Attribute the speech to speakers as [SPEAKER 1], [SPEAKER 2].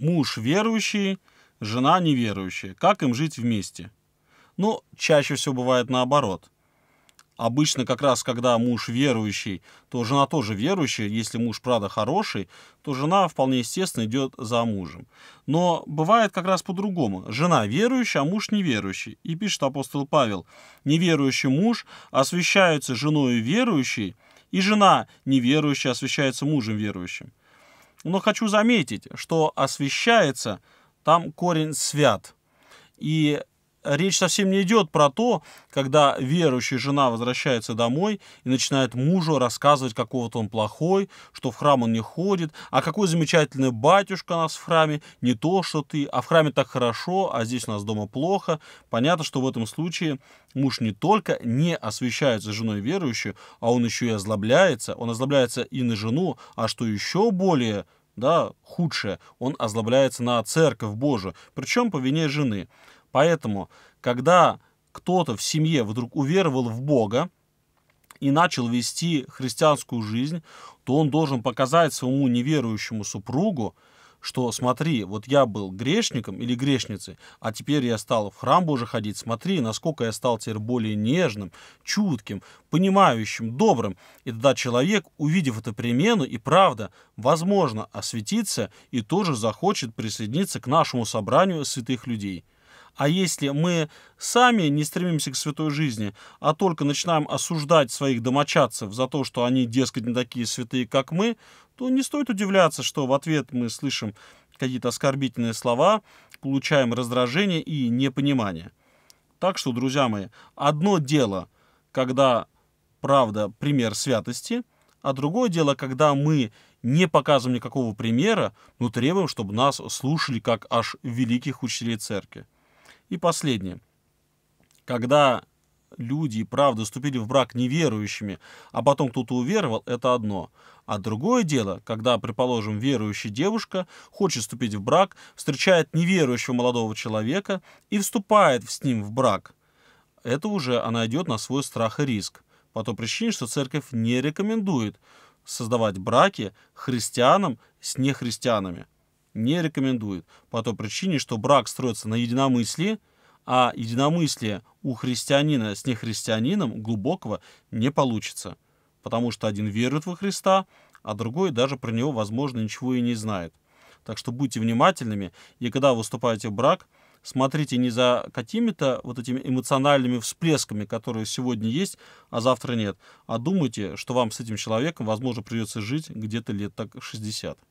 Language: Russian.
[SPEAKER 1] Муж верующий, жена неверующая. Как им жить вместе? Но ну, чаще всего бывает наоборот. Обычно как раз, когда муж верующий, то жена тоже верующая. Если муж, правда, хороший, то жена вполне естественно идет за мужем. Но бывает как раз по-другому. Жена верующая, а муж неверующий. И пишет апостол Павел, неверующий муж освящается женой верующей, и жена неверующая освящается мужем верующим. Но хочу заметить, что освящается там корень свят. И речь совсем не идет про то, когда верующая жена возвращается домой и начинает мужу рассказывать, какого-то он плохой, что в храм он не ходит, а какой замечательный батюшка у нас в храме, не то, что ты, а в храме так хорошо, а здесь у нас дома плохо. Понятно, что в этом случае муж не только не освещается женой верующей, а он еще и озлобляется, он озлобляется и на жену, а что еще более – да, худшее, он озлобляется на церковь Божию, причем по вине жены. Поэтому, когда кто-то в семье вдруг уверовал в Бога и начал вести христианскую жизнь, то он должен показать своему неверующему супругу, что смотри, вот я был грешником или грешницей, а теперь я стал в храм Божий ходить, смотри, насколько я стал теперь более нежным, чутким, понимающим, добрым. И тогда человек, увидев эту перемену, и правда, возможно, осветится и тоже захочет присоединиться к нашему собранию святых людей. А если мы сами не стремимся к святой жизни, а только начинаем осуждать своих домочадцев за то, что они, дескать, не такие святые, как мы, то не стоит удивляться, что в ответ мы слышим какие-то оскорбительные слова, получаем раздражение и непонимание. Так что, друзья мои, одно дело, когда правда пример святости, а другое дело, когда мы не показываем никакого примера, но требуем, чтобы нас слушали как аж великих учителей церкви. И последнее. Когда люди и правда вступили в брак неверующими, а потом кто-то уверовал, это одно. А другое дело, когда, предположим, верующая девушка хочет вступить в брак, встречает неверующего молодого человека и вступает с ним в брак. Это уже она идет на свой страх и риск. По той причине, что церковь не рекомендует создавать браки христианам с нехристианами не рекомендует. По той причине, что брак строится на единомыслии, а единомыслие у христианина с нехристианином глубокого не получится. Потому что один верует во Христа, а другой даже про него, возможно, ничего и не знает. Так что будьте внимательными, и когда выступаете в брак, смотрите не за какими-то вот этими эмоциональными всплесками, которые сегодня есть, а завтра нет, а думайте, что вам с этим человеком, возможно, придется жить где-то лет так 60.